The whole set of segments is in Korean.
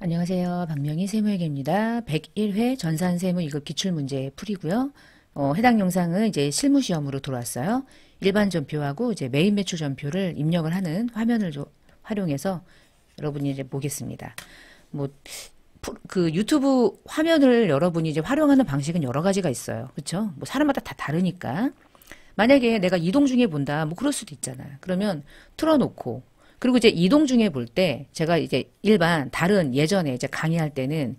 안녕하세요. 박명희 세무회계입니다. 101회 전산세무 이급 기출문제 풀이고요. 어, 해당 영상은 이제 실무시험으로 돌아왔어요. 일반 전표하고 이제 메인 매출 전표를 입력을 하는 화면을 조, 활용해서 여러분이 이제 보겠습니다. 뭐, 그 유튜브 화면을 여러분이 이제 활용하는 방식은 여러 가지가 있어요. 그쵸? 뭐 사람마다 다 다르니까. 만약에 내가 이동 중에 본다, 뭐 그럴 수도 있잖아. 그러면 틀어놓고 그리고 이제 이동 중에 볼 때 제가 이제 일반 다른 예전에 이제 강의할 때는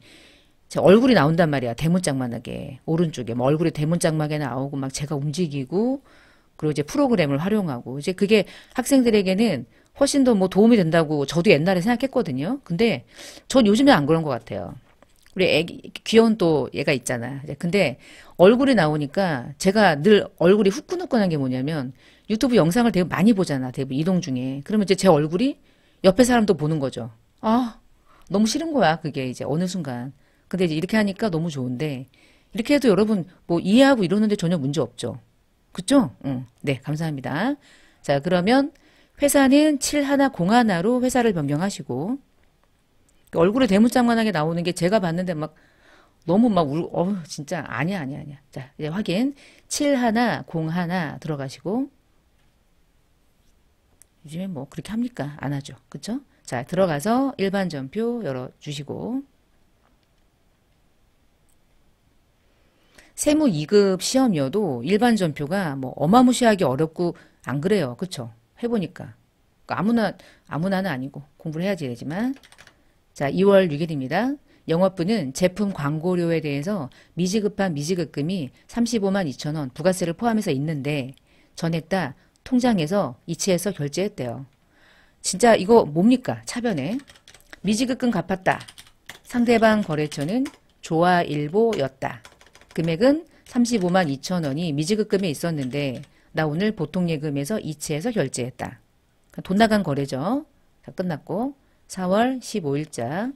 제 얼굴이 나온단 말이야. 대문짝만하게. 오른쪽에 뭐 얼굴이 대문짝만하게 나오고 막 제가 움직이고 그리고 이제 프로그램을 활용하고 이제 그게 학생들에게는 훨씬 더 뭐 도움이 된다고 저도 옛날에 생각했거든요. 근데 전 요즘에 안 그런 것 같아요. 우리 애기, 귀여운 또 얘가 있잖아. 근데 얼굴이 나오니까 제가 늘 얼굴이 후끈후끈한 게 뭐냐면 유튜브 영상을 되게 많이 보잖아. 대부분 이동 중에. 그러면 이제 제 얼굴이 옆에 사람도 보는 거죠. 아, 너무 싫은 거야. 그게 이제 어느 순간. 근데 이제 이렇게 하니까 너무 좋은데 이렇게 해도 여러분 뭐 이해하고 이러는데 전혀 문제 없죠. 그죠? 응. 네, 감사합니다. 자, 그러면 회사는 7101로 회사를 변경하시고 얼굴에 대문짝만하게 나오는 게 제가 봤는데 막 너무 막 울, 어 진짜 아니야, 아니야, 아니야. 자, 이제 확인. 7101 들어가시고 요즘에 뭐 그렇게 합니까? 안 하죠. 그쵸? 자, 들어가서 일반 전표 열어주시고 세무 2급 시험이어도 일반 전표가 뭐 어마무시하게 어렵고 안 그래요. 그쵸? 해보니까. 그러니까 아무나, 아무나는 아니고 공부를 해야지 되지만 자, 2월 6일입니다. 영업부는 제품 광고료에 대해서 미지급한 미지급금이 35만 2천 원 부가세를 포함해서 있는데 전에 따 통장에서 이체해서 결제했대요. 진짜 이거 뭡니까? 차변에. 미지급금 갚았다. 상대방 거래처는 조아일보였다 금액은 35만 2천 원이 미지급금에 있었는데 나 오늘 보통 예금에서 이체해서 결제했다. 돈 나간 거래죠. 다 끝났고 4월 15일자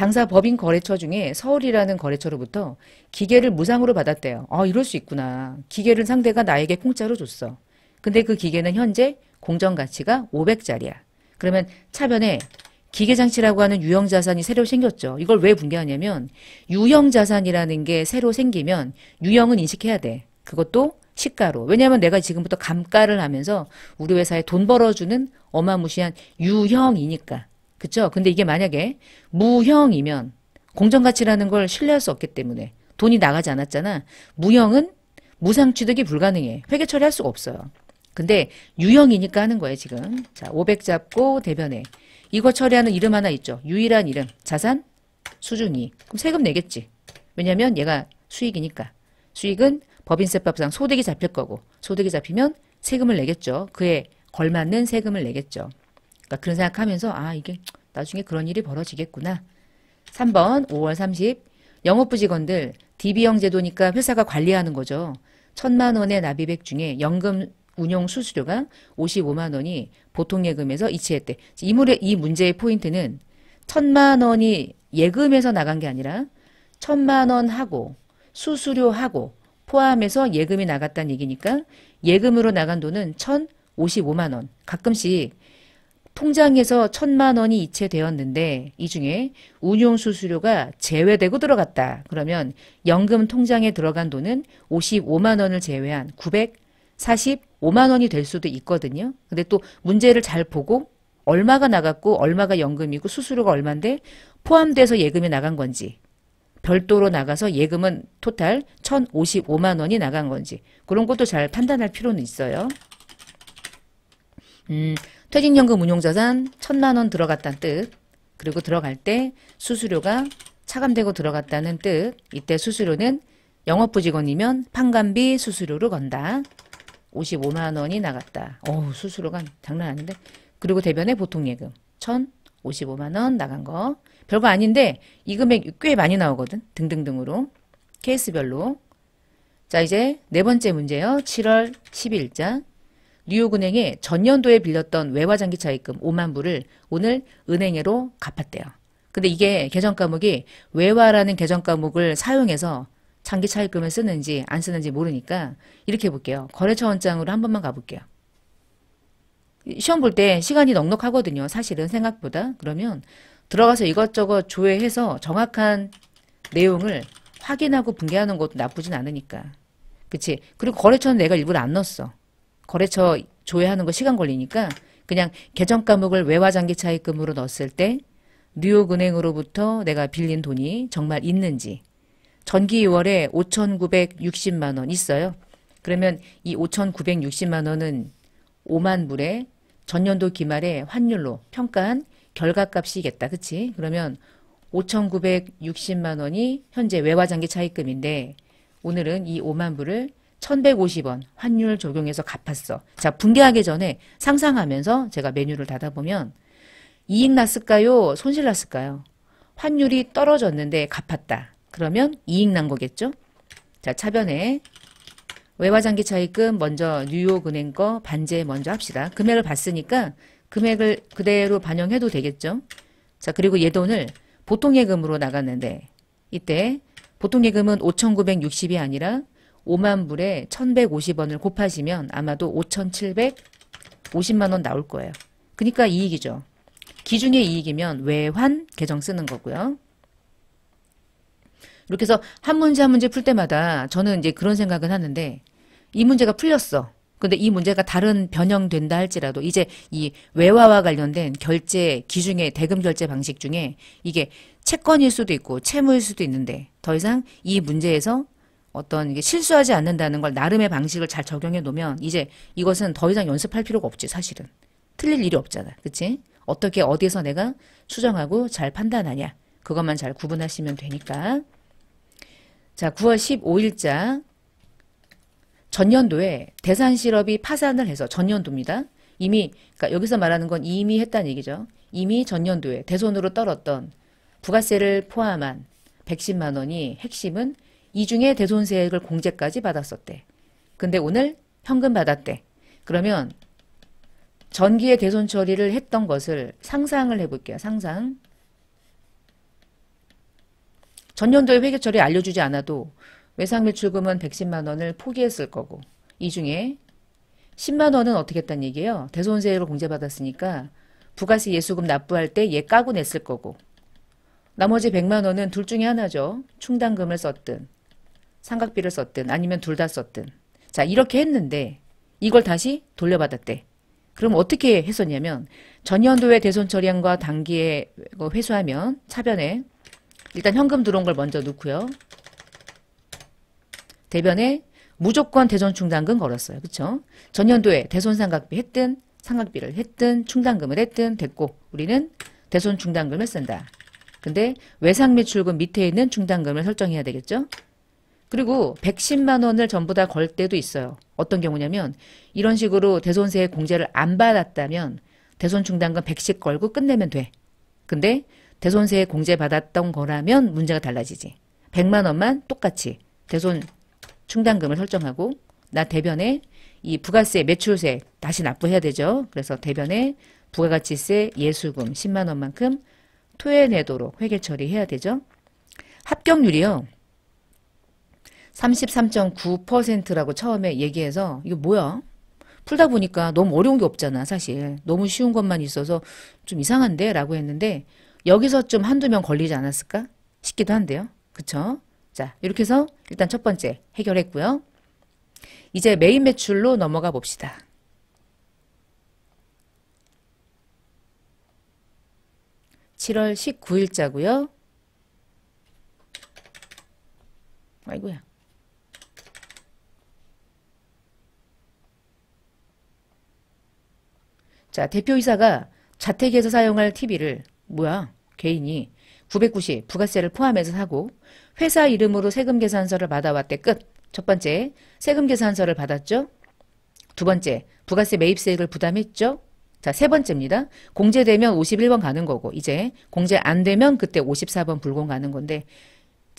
당사 법인 거래처 중에 서울이라는 거래처로부터 기계를 무상으로 받았대요. 아, 이럴 수 있구나. 기계를 상대가 나에게 공짜로 줬어. 근데 그 기계는 현재 공정 가치가 500짜리야. 그러면 차변에 기계 장치라고 하는 유형 자산이 새로 생겼죠. 이걸 왜 붕괴하냐면 유형 자산이라는 게 새로 생기면 유형은 인식해야 돼. 그것도 시가로. 왜냐하면 내가 지금부터 감가를 하면서 우리 회사에 돈 벌어주는 어마무시한 유형이니까. 그쵸? 근데 이게 만약에 무형이면 공정가치라는 걸 신뢰할 수 없기 때문에 돈이 나가지 않았잖아. 무형은 무상 취득이 불가능해. 회계 처리할 수가 없어요. 근데 유형이니까 하는 거예요, 지금. 자, 500 잡고 대변해. 이거 처리하는 이름 하나 있죠. 유일한 이름. 자산 수중이. 그럼 세금 내겠지. 왜냐면 얘가 수익이니까. 수익은 법인세법상 소득이 잡힐 거고 소득이 잡히면 세금을 내겠죠. 그에 걸맞는 세금을 내겠죠. 그러니까 그런 생각하면서 아 이게 나중에 그런 일이 벌어지겠구나. 3번 5월 30 영업부 직원들 DB형 제도니까 회사가 관리하는 거죠. 천만 원의 납입액 중에 연금 운용 수수료가 55만 원이 보통 예금에서 이체했대. 이, 물의, 이 문제의 포인트는 천만 원이 예금에서 나간 게 아니라 천만 원하고 수수료하고 포함해서 예금이 나갔다는 얘기니까 예금으로 나간 돈은 1,055만 원. 가끔씩 통장에서 천만 원이 이체되었는데 이 중에 운용 수수료가 제외되고 들어갔다. 그러면 연금 통장에 들어간 돈은 55만 원을 제외한 945만 원이 될 수도 있거든요. 근데 또 문제를 잘 보고 얼마가 나갔고 얼마가 연금이고 수수료가 얼만데 포함돼서 예금이 나간 건지 별도로 나가서 예금은 토탈 1,055만 원이 나간 건지 그런 것도 잘 판단할 필요는 있어요. 음, 퇴직연금 운용자산 천만 원 들어갔다는 뜻 그리고 들어갈 때 수수료가 차감되고 들어갔다는 뜻 이때 수수료는 영업부 직원이면 판관비 수수료를 건다. 55만 원이 나갔다. 어우 수수료가 장난 아닌데 그리고 대변에 보통 예금 천0 5 5만원 나간 거 별거 아닌데 이 금액 꽤 많이 나오거든 등등등으로 케이스별로 자 이제 네 번째 문제요. 7월 10일자 뉴욕은행에 전년도에 빌렸던 외화장기 차입금 5만 불을 오늘 은행에로 갚았대요. 근데 이게 계정 과목이 외화라는 계정 과목을 사용해서 장기 차입금을 쓰는지 안 쓰는지 모르니까 이렇게 볼게요 거래처 원장으로 한 번만 가볼게요. 시험 볼 때 시간이 넉넉하거든요. 사실은 생각보다. 그러면 들어가서 이것저것 조회해서 정확한 내용을 확인하고 분개하는 것도 나쁘진 않으니까. 그치? 그리고 거래처는 내가 일부러 안 넣었어. 거래처 조회하는 거 시간 걸리니까 그냥 계정 과목을 외화 장기 차입금으로 넣었을 때 뉴욕 은행으로부터 내가 빌린 돈이 정말 있는지 전기 2월에 5,960만 원 있어요. 그러면 이 5,960만 원은 5만 불에 전년도 기말에 환율로 평가한 결과값이겠다. 그치? 그러면 5,960만 원이 현재 외화장기 차입금인데 오늘은 이 5만 불을 1150원 환율 적용해서 갚았어. 자, 붕괴하기 전에 상상하면서 제가 메뉴를 닫아보면 이익 났을까요? 손실 났을까요? 환율이 떨어졌는데 갚았다. 그러면 이익 난 거겠죠? 자, 차변에 외화장기 차익금 먼저 뉴욕은행 거 반제 먼저 합시다. 금액을 봤으니까 금액을 그대로 반영해도 되겠죠? 자, 그리고 얘돈을 보통 예금으로 나갔는데 이때 보통 예금은 5,960이 아니라 5만 불에 1,150원을 곱하시면 아마도 5,750만원 나올 거예요. 그러니까 이익이죠. 기준의 이익이면 외환 계정 쓰는 거고요. 이렇게 해서 한 문제 한 문제 풀 때마다 저는 이제 그런 생각은 하는데 이 문제가 풀렸어. 근데 이 문제가 다른 변형된다 할지라도 이제 이 외화와 관련된 결제 기준의 대금 결제 방식 중에 이게 채권일 수도 있고 채무일 수도 있는데 더 이상 이 문제에서 어떤 이게 실수하지 않는다는 걸 나름의 방식을 잘 적용해 놓으면 이제 이것은 더 이상 연습할 필요가 없지 사실은 틀릴 일이 없잖아 그치 어떻게 어디에서 내가 수정하고 잘 판단하냐 그것만 잘 구분하시면 되니까 자 9월 15일자 전년도에 대산실업이 파산을 해서 전년도입니다 이미 그러니까 여기서 말하는 건 이미 했다는 얘기죠 이미 전년도에 대손으로 떨었던 부가세를 포함한 110만 원이 핵심은 이 중에 대손세액을 공제까지 받았었대. 근데 오늘 현금 받았대. 그러면 전기의 대손 처리를 했던 것을 상상을 해볼게요. 상상. 전년도의 회계 처리 알려주지 않아도 외상 매출금은 110만 원을 포기했을 거고 이 중에 10만 원은 어떻게 했단 얘기예요? 대손세액을 공제받았으니까 부가세 예수금 납부할 때 얘 까고 냈을 거고 나머지 100만 원은 둘 중에 하나죠. 충당금을 썼든 삼각비를 썼든 아니면 둘 다 썼든 자 이렇게 했는데 이걸 다시 돌려받았대. 그럼 어떻게 했었냐면 전년도에 대손 처리한과 단기에 회수하면 차변에 일단 현금 들어온 걸 먼저 넣고요. 대변에 무조건 대손 충당금 걸었어요. 그쵸 전년도에 대손 삼각비 했든 삼각비를 했든 충당금을 했든 됐고 우리는 대손 충당금을 쓴다. 근데 외상 매출금 밑에 있는 충당금을 설정해야 되겠죠? 그리고 110만 원을 전부 다 걸 때도 있어요. 어떤 경우냐면 이런 식으로 대손세 공제를 안 받았다면 대손 충당금 110 걸고 끝내면 돼. 근데 대손세 공제 받았던 거라면 문제가 달라지지. 100만 원만 똑같이 대손 충당금을 설정하고 나 대변에 이 부가세 매출세 다시 납부해야 되죠. 그래서 대변에 부가가치세 예수금 10만 원만큼 토해내도록 회계 처리해야 되죠. 합격률이요. 33.9%라고 처음에 얘기해서 이거 뭐야? 풀다 보니까 너무 어려운 게 없잖아 사실 너무 쉬운 것만 있어서 좀 이상한데 라고 했는데 여기서 좀 한두 명 걸리지 않았을까 싶기도 한데요 그쵸 자 이렇게 해서 일단 첫 번째 해결했고요 이제 메인 매출로 넘어가 봅시다 7월1 9일자고요 아이고야 자, 대표이사가 자택에서 사용할 TV를 뭐야? 개인이 990 부가세를 포함해서 사고 회사 이름으로 세금 계산서를 받아왔대 끝. 첫 번째, 세금 계산서를 받았죠. 두 번째, 부가세 매입세액을 부담했죠. 자, 세 번째입니다. 공제되면 51번 가는 거고 이제 공제 안 되면 그때 54번 불공 가는 건데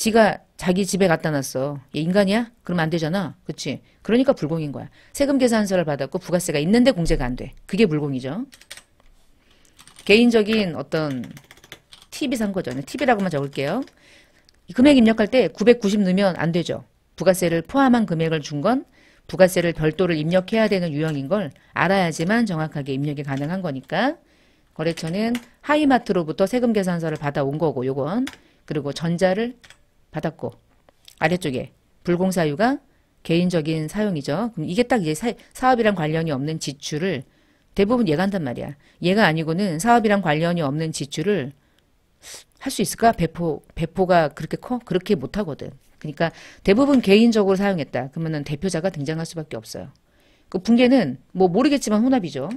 지가 자기 집에 갖다 놨어. 얘 인간이야? 그럼 안 되잖아. 그치? 그러니까 불공인 거야. 세금 계산서를 받았고 부가세가 있는데 공제가 안 돼. 그게 불공이죠. 개인적인 어떤 팁이 산 거죠. 네, 팁이라고만 적을게요. 금액 입력할 때 990 넣으면 안 되죠. 부가세를 포함한 금액을 준 건 부가세를 별도로 입력해야 되는 유형인 걸 알아야지만 정확하게 입력이 가능한 거니까 거래처는 하이마트로부터 세금 계산서를 받아온 거고 요건 그리고 전자를 받았고 아래쪽에 불공사유가 개인적인 사용이죠. 그럼 이게 딱 이제 사, 사업이랑 관련이 없는 지출을 대부분 얘가 한단 말이야. 얘가 아니고는 사업이랑 관련이 없는 지출을 할 수 있을까? 배포 배포가 그렇게 커? 그렇게 못 하거든. 그러니까 대부분 개인적으로 사용했다. 그러면은 대표자가 등장할 수밖에 없어요. 그 붕괴는 뭐 모르겠지만 혼합이죠.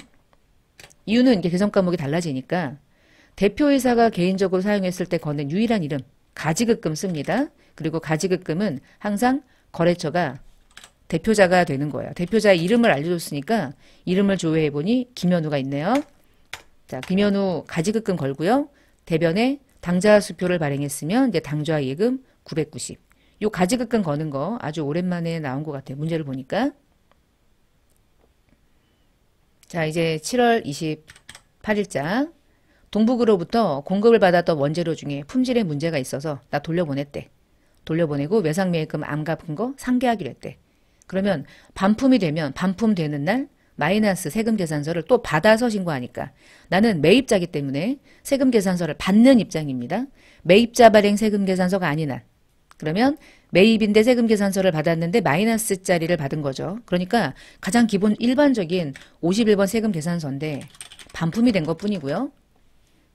이유는 이게 개선 과목이 달라지니까 대표이사가 개인적으로 사용했을 때 거는 유일한 이름 가지급금 씁니다. 그리고 가지급금은 항상 거래처가 대표자가 되는 거예요. 대표자 의 이름을 알려줬으니까 이름을 조회해보니 김현우가 있네요. 자, 김현우 가지급금 걸고요. 대변에 당좌 수표를 발행했으면 이제 당좌 예금 990. 요 가지급금 거는 거 아주 오랜만에 나온 것 같아요. 문제를 보니까. 자, 이제 7월 28일자 동북으로부터 공급을 받았던 원재료 중에 품질에 문제가 있어서 나 돌려보냈대. 돌려보내고 외상매입금 안 갚은 거 상계하기로 했대. 그러면 반품이 되면 반품되는 날 마이너스 세금 계산서를 또 받아서 신고하니까 나는 매입자기 때문에 세금 계산서를 받는 입장입니다. 매입자 발행 세금 계산서가 아니나 그러면 매입인데 세금 계산서를 받았는데 마이너스 짜리를 받은 거죠. 그러니까 가장 기본 일반적인 51번 세금 계산서인데 반품이 된 것뿐이고요.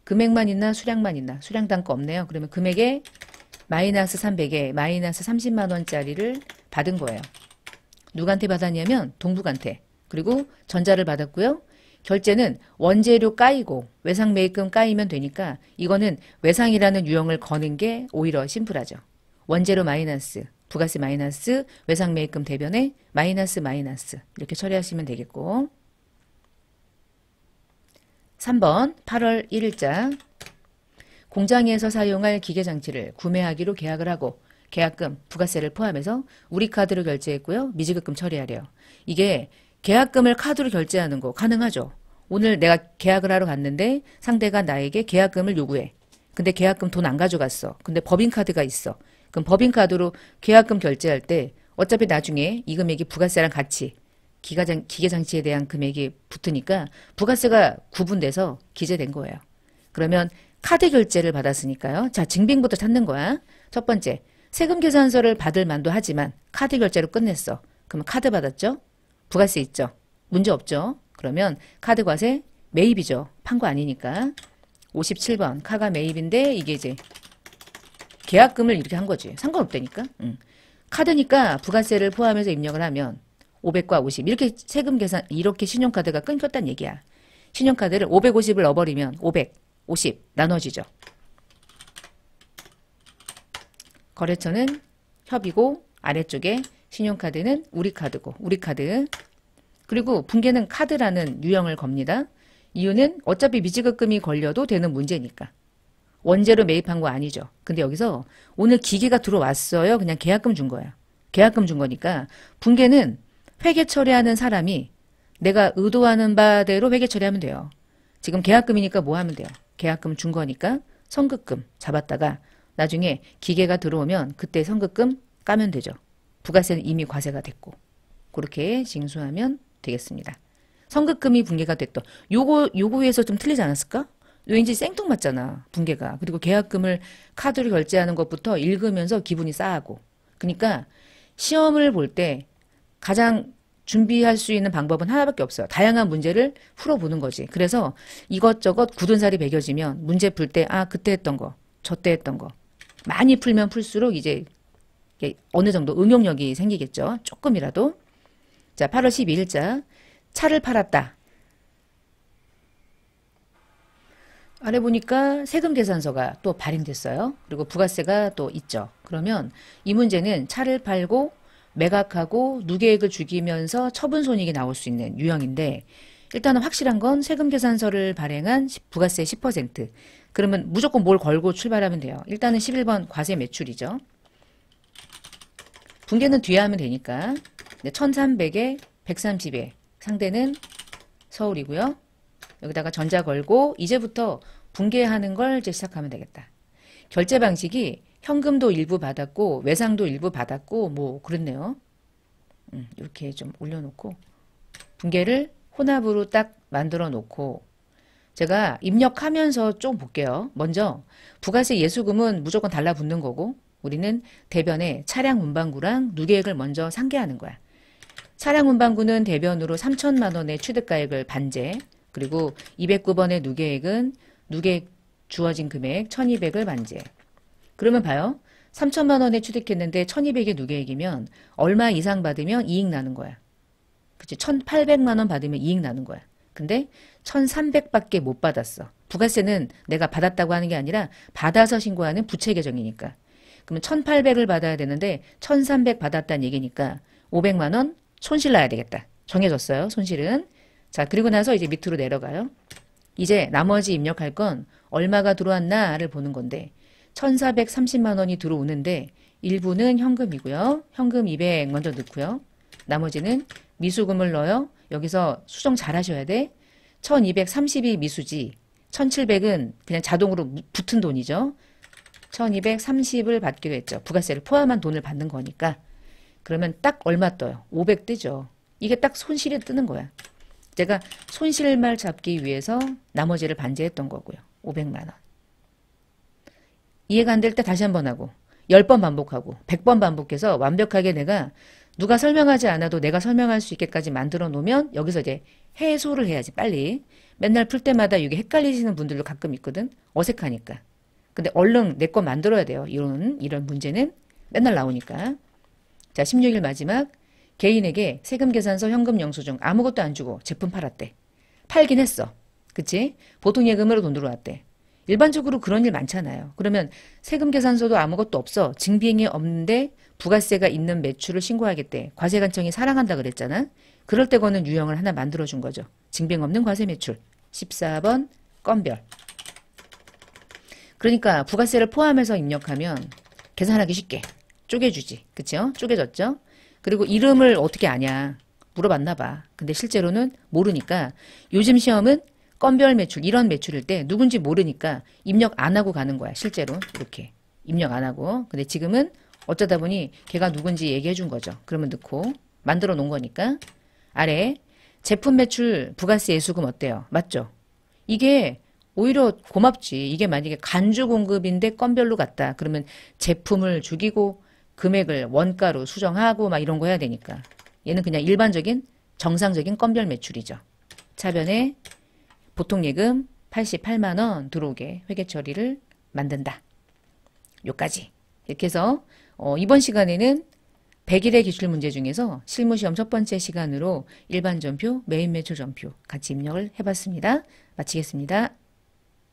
금액만 있나 수량만 있나 수량 단거 없네요. 그러면 금액에 마이너스 300에 마이너스 30만 원짜리를 받은 거예요. 누구한테 받았냐면 동북한테 그리고 전자를 받았고요. 결제는 원재료 까이고 외상 매입금 까이면 되니까 이거는 외상이라는 유형을 거는 게 오히려 심플하죠. 원재료 마이너스, 부가세 마이너스, 외상 매입금 대변에 마이너스 마이너스 이렇게 처리하시면 되겠고 3번 8월 1일자 공장에서 사용할 기계장치를 구매하기로 계약을 하고 계약금, 부가세를 포함해서 우리 카드로 결제했고요. 미지급금 처리하래요. 이게 계약금을 카드로 결제하는 거 가능하죠. 오늘 내가 계약을 하러 갔는데 상대가 나에게 계약금을 요구해. 근데 계약금 돈 안 가져갔어. 근데 법인카드가 있어. 그럼 법인카드로 계약금 결제할 때 어차피 나중에 이 금액이 부가세랑 같이 기가장, 기계장치에 대한 금액이 붙으니까 부가세가 구분돼서 기재된 거예요. 그러면 카드 결제를 받았으니까요. 자, 증빙부터 찾는 거야. 첫 번째, 세금 계산서를 받을 만도 하지만 카드 결제로 끝냈어. 그러면 카드 받았죠? 부가세 있죠? 문제 없죠? 그러면 카드 과세 매입이죠. 판 거 아니니까. 57번 카가 매입인데 이게 이제 계약금을 이렇게 한 거지. 상관없다니까. 응. 카드니까 부가세를 포함해서 입력을 하면 500과 50 이렇게 세금 계산 이렇게 신용카드가 끊겼단 얘기야. 신용카드를 550을 넣어버리면 500, 50 나눠지죠. 거래처는 협이고 아래쪽에 신용카드는 우리 카드고 우리 카드 그리고 붕괴는 카드라는 유형을 겁니다. 이유는 어차피 미지급금이 걸려도 되는 문제니까. 원재료 매입한 거 아니죠. 근데 여기서 오늘 기계가 들어왔어요. 그냥 계약금 준 거야. 계약금 준 거니까 붕괴는 회계 처리하는 사람이 내가 의도하는 바대로 회계 처리하면 돼요. 지금 계약금이니까 뭐 하면 돼요? 계약금 준 거니까 선급금 잡았다가 나중에 기계가 들어오면 그때 선급금 까면 되죠. 부가세는 이미 과세가 됐고 그렇게 징수하면 되겠습니다. 선급금이 붕괴가 됐던 요거 요거 위에서 좀 틀리지 않았을까? 왠지 생뚱맞잖아 붕괴가 그리고 계약금을 카드로 결제하는 것부터 읽으면서 기분이 싸하고 그러니까 시험을 볼때 가장 준비할 수 있는 방법은 하나밖에 없어요. 다양한 문제를 풀어보는 거지. 그래서 이것저것 굳은 살이 베겨지면 문제 풀 때, 아, 그때 했던 거, 저때 했던 거. 많이 풀면 풀수록 이제 어느 정도 응용력이 생기겠죠. 조금이라도. 자, 8월 12일자. 차를 팔았다. 아래 보니까 세금 계산서가 또 발행됐어요. 그리고 부가세가 또 있죠. 그러면 이 문제는 차를 팔고 매각하고 누계액을 죽이면서 처분 손익이 나올 수 있는 유형인데 일단은 확실한 건 세금 계산서를 발행한 부가세 10% 그러면 무조건 뭘 걸고 출발하면 돼요. 일단은 11번 과세 매출이죠. 분계는 뒤에 하면 되니까 1300에 130에 상대는 서울이고요. 여기다가 전자 걸고 이제부터 분계하는 걸 이제 시작하면 되겠다. 결제 방식이 현금도 일부 받았고 외상도 일부 받았고 뭐그랬네요 음, 이렇게 좀 올려놓고 분계를 혼합으로 딱 만들어 놓고 제가 입력하면서 좀 볼게요. 먼저 부가세 예수금은 무조건 달라붙는 거고 우리는 대변에 차량 운반구랑 누계액을 먼저 상계하는 거야. 차량 운반구는 대변으로 3천만 원의 취득가액을 반제 그리고 209번의 누계액은 누계액 주어진 금액 1200을 반제 그러면 봐요. 3천만 원에 취득했는데 1200에 누계이기면 얼마 이상 받으면 이익 나는 거야. 그치? 1800만 원 받으면 이익 나는 거야. 근데 1300밖에 못 받았어. 부가세는 내가 받았다고 하는 게 아니라 받아서 신고하는 부채 계정이니까. 그러면 1800을 받아야 되는데 1300 받았다는 얘기니까 500만 원 손실 나야 되겠다. 정해졌어요. 손실은. 자, 그리고 나서 이제 밑으로 내려가요. 이제 나머지 입력할 건 얼마가 들어왔나를 보는 건데 1,430만 원이 들어오는데 일부는 현금이고요. 현금 200 먼저 넣고요. 나머지는 미수금을 넣어요. 여기서 수정 잘 하셔야 돼. 1232 미수지. 1700은 그냥 자동으로 붙은 돈이죠. 1230을 받기로 했죠. 부가세를 포함한 돈을 받는 거니까. 그러면 딱 얼마 떠요? 500 뜨죠. 이게 딱 손실이 뜨는 거야. 제가 손실말 잡기 위해서 나머지를 반제했던 거고요. 500만 원. 이해가 안 될 때 다시 한 번 하고 1 0번 반복하고 1 0 0번 반복해서 완벽하게 내가 누가 설명하지 않아도 내가 설명할 수 있게까지 만들어 놓으면 여기서 이제 해소를 해야지 빨리 맨날 풀 때마다 이게 헷갈리시는 분들도 가끔 있거든 어색하니까 근데 얼른 내 거 만들어야 돼요 이런 이런 문제는 맨날 나오니까 자 16일 마지막 개인에게 세금 계산서 현금 영수증 아무것도 안 주고 제품 팔았대 팔긴 했어 그치 보통 예금으로 돈 들어왔대 일반적으로 그런 일 많잖아요. 그러면 세금 계산서도 아무것도 없어. 증빙이 없는데 부가세가 있는 매출을 신고하겠대. 과세관청이 사랑한다 그랬잖아. 그럴 때 거는 유형을 하나 만들어준 거죠. 증빙 없는 과세 매출. 14번 건별. 그러니까 부가세를 포함해서 입력하면 계산하기 쉽게 쪼개주지. 그쵸? 쪼개졌죠? 그리고 이름을 어떻게 아냐. 물어봤나 봐. 근데 실제로는 모르니까 요즘 시험은 건별 매출 이런 매출일 때 누군지 모르니까 입력 안 하고 가는 거야 실제로 이렇게 입력 안 하고 근데 지금은 어쩌다 보니 걔가 누군지 얘기해 준 거죠 그러면 넣고 만들어 놓은 거니까 아래 제품 매출 부가세 예수금 어때요 맞죠 이게 오히려 고맙지 이게 만약에 간주 공급인데 건별로 갔다 그러면 제품을 죽이고 금액을 원가로 수정하고 막 이런 거 해야 되니까 얘는 그냥 일반적인 정상적인 건별 매출이죠 차변에 보통 예금 88만 원 들어오게 회계 처리를 만든다. 요까지 이렇게 해서 어, 이번 시간에는 100일의 기출 문제 중에서 실무시험 첫 번째 시간으로 일반 전표, 메인 매출 전표 같이 입력을 해봤습니다. 마치겠습니다.